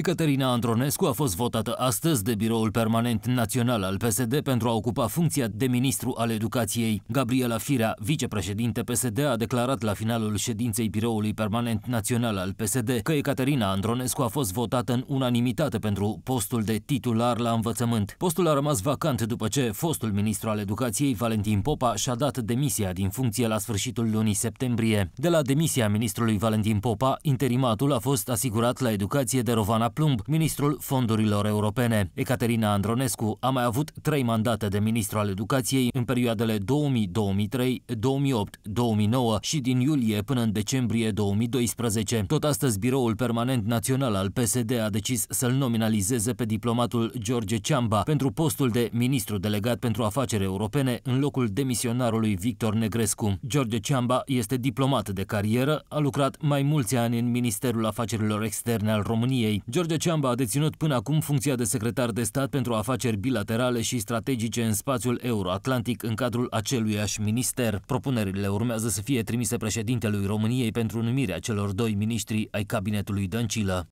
Ecaterina Andronescu a fost votată astăzi de Biroul Permanent Național al PSD pentru a ocupa funcția de ministru al educației. Gabriela Firea, vicepreședinte PSD, a declarat la finalul ședinței Biroului Permanent Național al PSD că Ecaterina Andronescu a fost votată în unanimitate pentru postul de titular la învățământ. Postul a rămas vacant după ce fostul ministru al educației, Valentin Popa, și-a dat demisia din funcție la sfârșitul lunii septembrie. De la demisia ministrului Valentin Popa, interimatul a fost asigurat la educație de Rovana Plumb, ministrul fondurilor europene. Ecaterina Andronescu a mai avut trei mandate de ministru al educației în perioadele 2003, 2008, 2009 și din iulie până în decembrie 2012. Tot astăzi, Biroul Permanent Național al PSD a decis să-l nominalizeze pe diplomatul George Ciamba pentru postul de ministru delegat pentru afaceri europene în locul demisionarului Victor Negrescu. George Ciamba este diplomat de carieră, a lucrat mai mulți ani în Ministerul Afacerilor Externe al României. George Ceamba a deținut până acum funcția de secretar de stat pentru afaceri bilaterale și strategice în spațiul euroatlantic în cadrul aceluiași minister. Propunerile urmează să fie trimise președintelui României pentru numirea celor doi miniștri ai cabinetului Dăncilă.